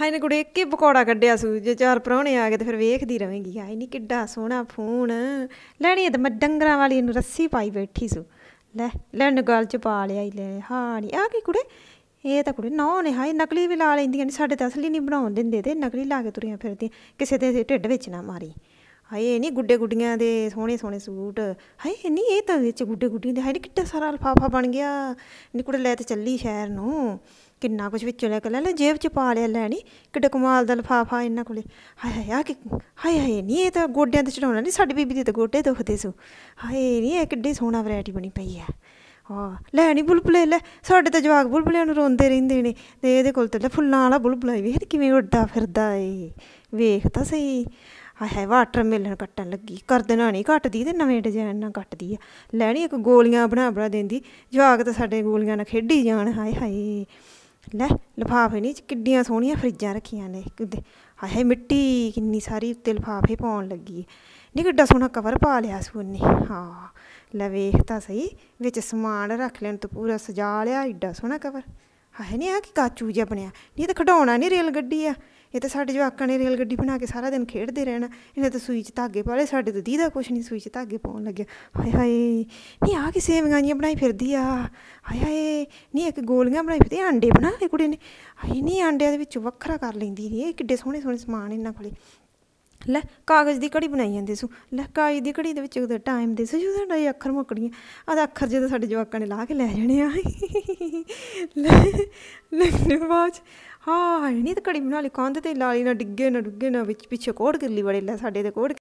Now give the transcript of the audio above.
ਹਾਏ ਨੇ ਕੁੜੇ ਕਿ ਪਕੌੜਾ ਕੱਢਿਆ ਸੂ ਜੇ ਚਾਰ ਪ੍ਰਾਹਣੇ ਆ ਗਏ ਤੇ ਫਿਰ ਵੇਖਦੀ ਰਵੇਂਗੀ ਹਾਏ ਨਹੀਂ ਕਿੱਡਾ ਸੋਹਣਾ ਫੋਨ ਲੈਣੀ ਤੇ ਮੈਂ ਡੰਗਰਾਂ ਵਾਲੀ ਨੂੰ ਰੱਸੀ ਪਾਈ ਬੈਠੀ ਸੂ ਲੈ ਲੈਣ ਗੱਲ ਚ ਪਾ ਲਿਆ ਹੀ ਲੈ ਹਾਂ ਨਹੀਂ ਆ ਕੀ ਕੁੜੇ ਇਹ ਤਾਂ ਕੁੜੇ ਨੌ ਨੇ ਹਾਏ ਨਕਲੀ ਵੀ ਲਾ ਲੈਂਦੀਆਂ ਨੇ ਸਾਡੇ ਤਾਂ ਅਸਲੀ ਨਹੀਂ ਬਣਾਉਣ ਦਿੰਦੇ ਤੇ ਨਕਲੀ ਲਾ ਕੇ ਤੁਰੀਆਂ ਫਿਰਦੀਆਂ ਕਿਸੇ ਦੇ ਢਿੱਡ ਵਿੱਚ ਨਾ ਮਾਰੀ ਹਾਏ ਨਹੀਂ ਗੁੱਡੇ ਗੁੱਡੀਆਂ ਦੇ ਸੋਹਣੇ ਸੋਹਣੇ ਸੂਟ ਹਾਏ ਨਹੀਂ ਇਹ ਤਾਂ ਵਿੱਚ ਗੁੱਡੇ ਗੁੱਡੀਆਂ ਦੇ ਹਾਏ ਕਿੱਡਾ ਸਾਰਾ ਲਫਾਫਾ ਬਣ ਗਿਆ ਨਿਕੁੜੇ ਕੁੜੇ ਲੈ ਤੇ ਚੱਲੀ ਸ਼ਹਿਰ ਨੂੰ ਕਿੰਨਾ ਕੁਝ ਵਿੱਚੋਂ ਲੈ ਕੇ ਲੈ ਲੈ ਜੇਬ 'ਚ ਪਾ ਲਿਆ ਲੈਣੀ ਕਿੱਡਾ ਕਮਾਲ ਦਾ ਲਫਾਫਾ ਇਹਨਾਂ ਕੋਲੇ ਹਾਏ ਹਾਏ ਆ ਕਿ ਹਾਏ ਹਾਏ ਨਹੀਂ ਇਹ ਤਾਂ ਗੋਡਿਆਂ ਤੇ ਚੜਾਉਣਾ ਨਹੀਂ ਸਾਡੀ ਬੀਬੀ ਦੇ ਤਾਂ ਗੋਡੇ ਦੁਖਦੇ ਸੋ ਹਾਏ ਨਹੀਂ ਇਹ ਕਿੱਡੀ ਸੋਹਣਾ ਵੈਰਾਈਟੀ ਬਣੀ ਪਈ ਆ ਹਾਂ ਲੈਣੀ ਬੁਲਬਲੇ ਬੁਲਬੁਲੇ ਲੈ ਸਾਡੇ ਤਾਂ ਜਵਾਕ ਬੁਲਬੁਲਿਆਂ ਨੂੰ ਰੋਂਦੇ ਰਹਿੰਦੇ ਨੇ ਤੇ ਇਹਦੇ ਕੋਲ ਤਾਂ ਫੁੱਲਾਂ ਵਾਲਾ ਬੁਲਬੁਲਾ ਵੀ ਵੇਖ ਕਿਵੇਂ ਉੱਡਦਾ ਫਿਰਦਾ ਏ ਵੇਖ ਤਾਂ ਸਹੀ ਹਾਏ ਵਾਟਰਮੈਲਨ ਕੱਟਣ ਲੱਗੀ ਕਰ ਦੇਣਾ ਨਹੀਂ ਕੱਟਦੀ ਤੇ ਨਵੇਂ ਡਿਜ਼ਾਈਨ ਨਾਲ ਕੱਟਦੀ ਆ ਲੈਣੀ ਇੱਕ ਗੋਲੀਆਂ ਬਣਾ ਬਣਾ ਦਿੰਦੀ ਜਵਾਕ ਤਾਂ ਸਾਡੇ ਗੋਲੀਆਂ ਨਾਲ ਖੇਡੀ ਜਾਣ ਹਾਏ ਹਾਏ ਲੈ ਲਿਫਾਫੇ ਨਹੀਂ ਕਿੱਡੀਆਂ ਸੋਹਣੀਆਂ ਫਰਿੱਜਾਂ ਰੱਖੀਆਂ ਨੇ ਕਿਤੇ ਹਾਏ ਮਿੱਟੀ ਕਿੰਨੀ ਸਾਰੀ ਉੱਤੇ ਲਿਫਾਫੇ ਪਾਉਣ ਲੱਗੀ ਨਹੀਂ ਕਿੱਡਾ ਸੋਹਣਾ ਕਵਰ ਪਾ ਲਿਆ ਸੀ ਉਹਨੇ ਹਾਂ ਲੈ ਵੇਖ ਤਾਂ ਸਹੀ ਵਿੱਚ ਸਮਾਨ ਰੱਖ ਲੈਣ ਤੋਂ ਪੂਰਾ ਸਜਾ ਲਿਆ ਏਡਾ ਸੋਹਣਾ ਕਵਰ ਹਾਏ ਨਹੀਂ ਆ ਕਿ ਕਾਚੂ ਜਿਹਾ ਬਣਿਆ ਨਹੀਂ ਤਾਂ ਖਡਾਉਣਾ ਨਹੀਂ ਰੇਲ ਗੱਡੀ ਆ ਇਹ ਤਾਂ ਸਾਡੇ ਜਵਾਕਾਂ ਨੇ ਰੇਲ ਗੱਡੀ ਬਣਾ ਕੇ ਸਾਰਾ ਦਿਨ ਖੇਡਦੇ ਰਹਿਣਾ ਇਹਨੇ ਤਾਂ ਸੂਈ 'ਚ ਧਾਗੇ ਪਾਲੇ ਸਾਡੇ ਤਾਂ ਦੀਦਾ ਕੁਛ ਨਹੀਂ ਸੂਈ 'ਚ ਧਾਗੇ ਪਾਉਣ ਲੱਗਿਆ ਹਾਏ ਹਾਏ ਨਹੀਂ ਆ ਕਿ ਸੇਵੀਆਂ ਜੀ ਬਣਾਈ ਫਿਰਦੀ ਆ ਹਾਏ ਹਾਏ ਨਹੀਂ ਇੱਕ ਗੋਲੀਆਂ ਬਣਾਈ ਫਿਰਦੀ ਆਂਡੇ ਬਣਾ ਲਏ ਕੁੜੇ ਨੇ ਹਾਏ ਨਹੀਂ ਆਂਡਿਆਂ ਦੇ ਵਿੱਚ ਵੱਖਰਾ ਕਰ ਲੈਂਦੀ ਇਹ ਕਿੱਡੇ ਸੋਹਣੇ ਸੋਹਣੇ ਸਮਾਨ ਇਹਨਾਂ ਕੋਲੇ ਲੈ ਕਾਗਜ਼ ਦੀ ਘੜੀ ਬਣਾਈ ਜਾਂਦੇ ਸੂ ਲੈ ਕਾਗਜ਼ ਦੀ ਘੜੀ ਦੇ ਵਿੱਚ ਉਹਦਾ ਟਾਈਮ ਦੇ ਸੂ ਉਹਦਾ ਇਹ ਅੱਖਰ ਮੁੱਕੜੀਆਂ ਆਦਾ ਅੱਖਰ ਜਦੋਂ ਸਾਡੇ ਜਵਾਕਾਂ ਨੇ ਲਾ ਕੇ ਲੈ ਜਾਣੇ ਆ ਲੈ ਲੈ ਬਾਅਦ ਹਾਂ ਨਹੀਂ ਤਾਂ ਘੜੀ ਬਣਾ ਲਈ ਕੰਧ ਤੇ ਲਾਲੀ ਨਾ ਡਿੱਗੇ ਨਾ ਡੁੱਗੇ ਨਾ ਵਿੱਚ ਪਿੱਛੇ ਕੋੜ ਗਿੱਲੀ ਵੜੇ ਲੈ ਸਾਡੇ ਤੇ ਕੋੜ